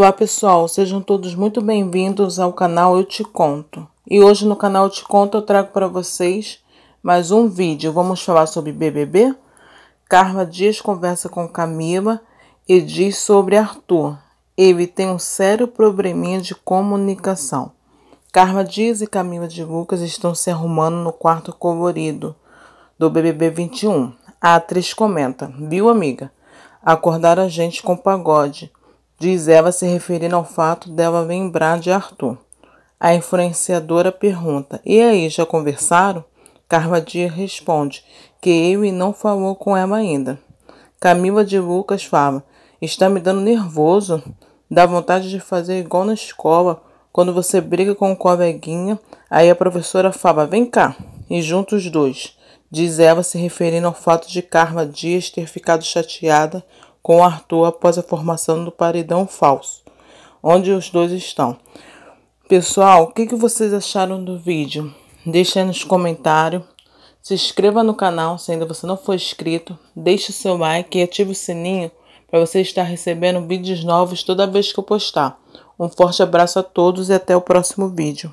Olá pessoal, sejam todos muito bem-vindos ao canal Eu Te Conto. E hoje no canal Eu Te Conto eu trago para vocês mais um vídeo. Vamos falar sobre BBB? Karma Dias conversa com Camila e diz sobre Arthur. Ele tem um sério probleminha de comunicação. Karma Dias e Camila de Lucas estão se arrumando no quarto colorido do BBB 21. A atriz comenta: Viu, amiga? Acordar a gente com pagode. Diz ela se referindo ao fato dela lembrar de Arthur. A influenciadora pergunta: E aí, já conversaram? Carla Dias responde que ele não falou com ela ainda. Camila de Lucas fala: Está me dando nervoso. Dá vontade de fazer igual na escola, quando você briga com um coleguinha, aí a professora fala: Vem cá, e juntos os dois. Diz ela se referindo ao fato de Carla Dias ter ficado chateada com Arthur após a formação do Paredão Falso, onde os dois estão. Pessoal, o que, que vocês acharam do vídeo? Deixe aí nos comentários. Se inscreva no canal se ainda você não for inscrito. Deixe o seu like e ative o sininho para você estar recebendo vídeos novos toda vez que eu postar. Um forte abraço a todos e até o próximo vídeo.